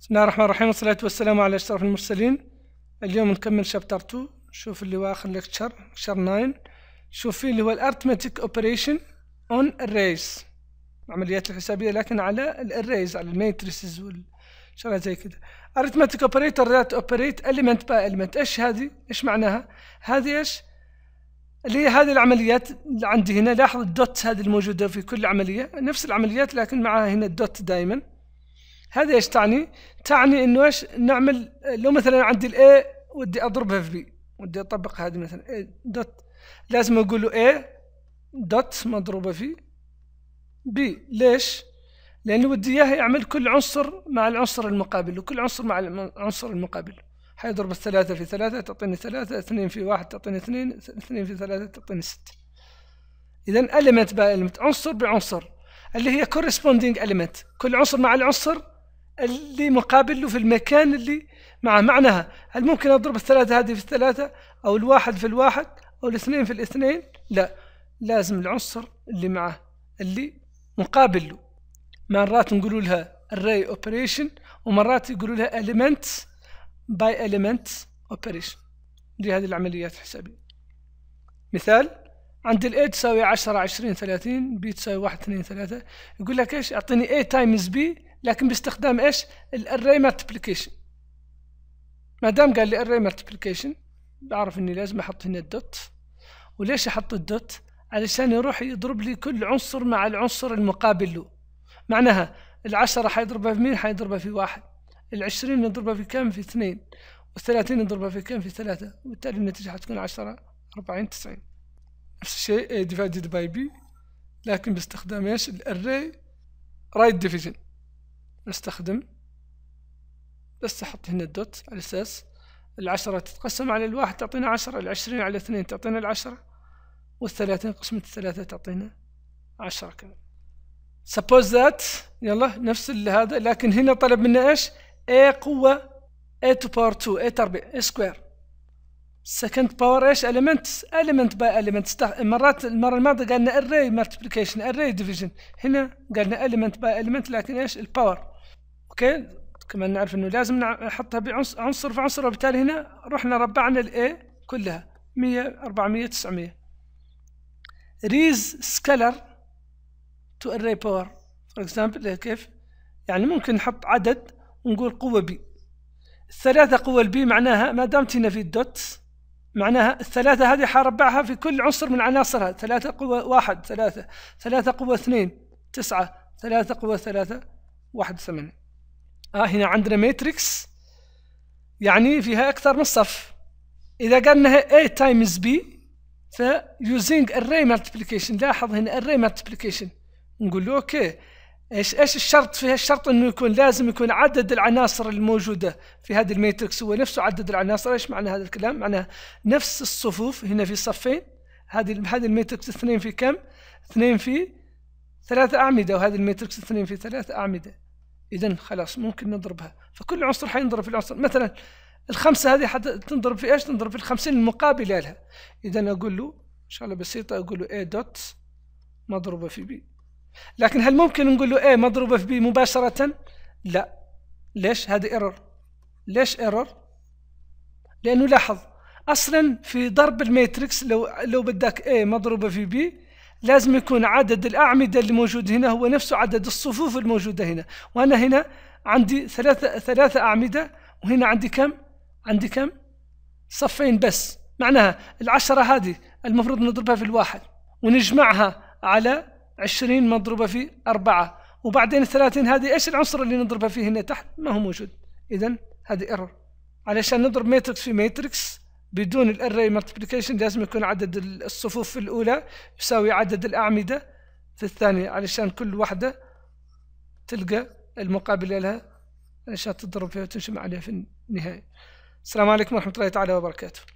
بسم الله الرحمن الرحيم والصلاة والسلام على أشرف المرسلين اليوم نكمل شابتر 2 شوف اللي هو آخر لكتشر شر 9 شوف فيه اللي هو الارثماتيك اوبريشن اون arrays العمليات الحسابية لكن على الاريز على الماتريسز والشغلات زي كده arithmetic أوبريتر ذات اوبريت ألمنت باي element ايش هذه؟ ايش معناها؟ هذه ايش؟ اللي هي هذه العمليات اللي عندي هنا لاحظ الدوت هذه الموجودة في كل عملية نفس العمليات لكن معها هنا الدوت دائما هذا ايش تعني؟ تعني انه ايش نعمل لو مثلا عندي الاي ودي اضربها في بي ودي اطبق هذه مثلا اي دوت لازم اقول له اي دوت مضروبه في بي ليش؟ لاني ودي اياه يعمل كل عنصر مع العنصر المقابل وكل عنصر مع العنصر المقابل حيضرب الثلاثة في ثلاثة تعطيني ثلاثة اثنين في واحد تعطيني اثنين اثنين في ثلاثة تعطيني ستة إذا element by element عنصر بعنصر اللي هي corresponding element كل عنصر مع العنصر اللي مقابل له في المكان اللي مع معناها هل ممكن أضرب الثلاثة هذه في الثلاثة أو الواحد في الواحد أو الاثنين في الاثنين لا لازم العنصر اللي معه اللي مقابل له مرات نقولوا لها array operation ومرات يقولوا لها element by element operation دي هذه العمليات الحسابية مثال عند ال A تساوي 10 20 30 B تساوي 1 2 3 يقول لك ايش اعطيني A times B لكن باستخدام ايش الاري مالتيبليكيشن ما دام قال لي اري مالتيبليكيشن بعرف اني لازم احط هنا الدوت وليش احط الدوت علشان يروح يضرب لي كل عنصر مع العنصر المقابل له معناها العشرة حيضربها في مين حيضربها في واحد العشرين يضربها في كم في اثنين والثلاثين يضربها في كم في ثلاثة وبالتالي النتيجة حتكون عشرة أربعين تسعين نفس الشيء A divided by b لكن باستخدام ايش الاري رايت ديفيجن نستخدم بس أحط هنا الدوت على أساس العشرة تتقسم على الواحد تعطينا عشرة العشرين على اثنين تعطينا العشرة والثلاثين قسمة الثلاثة تعطينا عشرة كمان suppose that يلا نفس هذا لكن هنا طلب منا ايش a قوة a to power 2 a تربيع a square second power ايش element element by element مرات المرة الماضية قالنا array multiplication array division هنا قالنا element by element لكن ايش الباور اوكي كما نعرف انه لازم نحطها بعنصر عنصر في عنصر وبالتالي هنا رحنا ربعنا الاي كلها 100 400 900 ريز سكالر تو اري باور فور اكزامبل كيف يعني ممكن نحط عدد ونقول قوه بي الثلاثه قوه البي معناها ما دامت هنا في الدوت معناها الثلاثة هذه حربعها في كل عنصر من عناصرها ثلاثة قوة واحد ثلاثة ثلاثة قوة اثنين تسعة ثلاثة قوة ثلاثة واحد ثمانية اه هنا عندنا ماتريكس يعني فيها اكثر من صف اذا قلنا A تايمز B ف using array multiplication لاحظ هنا array multiplication نقول له اوكي ايش ايش الشرط فيها الشرط انه يكون لازم يكون عدد العناصر الموجوده في هذه الماتريكس هو نفسه عدد العناصر ايش معنى هذا الكلام معناه نفس الصفوف هنا في صفين هذه هذه الماتريكس اثنين في كم اثنين في ثلاثة أعمدة وهذه الماتريكس اثنين في ثلاثة أعمدة اذا خلاص ممكن نضربها فكل عنصر حينضرب في العنصر مثلا الخمسه هذه حت... تنضرب في ايش تنضرب في الخمسين المقابله لها اذا اقول له ان شاء الله بسيطه اقول له A دوت مضروبه في B. لكن هل ممكن نقول له A مضروبه في B مباشره لا ليش هذه ايرور ليش ايرور لانه لاحظ اصلا في ضرب الماتريكس لو لو بدك A مضروبه في B لازم يكون عدد الأعمدة اللي موجود هنا هو نفسه عدد الصفوف الموجودة هنا وأنا هنا عندي ثلاثة, ثلاثة أعمدة وهنا عندي كم؟ عندي كم؟ صفين بس معناها العشرة هذه المفروض نضربها في الواحد ونجمعها على عشرين مضروبة في أربعة وبعدين الثلاثين هذه إيش العنصر اللي نضربها فيه هنا تحت ما هو موجود إذا هذه ايرور علشان نضرب ماتريكس في ماتريكس بدون الاري ملتبليكيشن لازم يكون عدد الصفوف في الاولى يساوي عدد الاعمده في الثانيه علشان كل واحده تلقى المقابله لها علشان تضرب فيها وتنشم عليها في النهايه السلام عليكم ورحمه الله تعالى وبركاته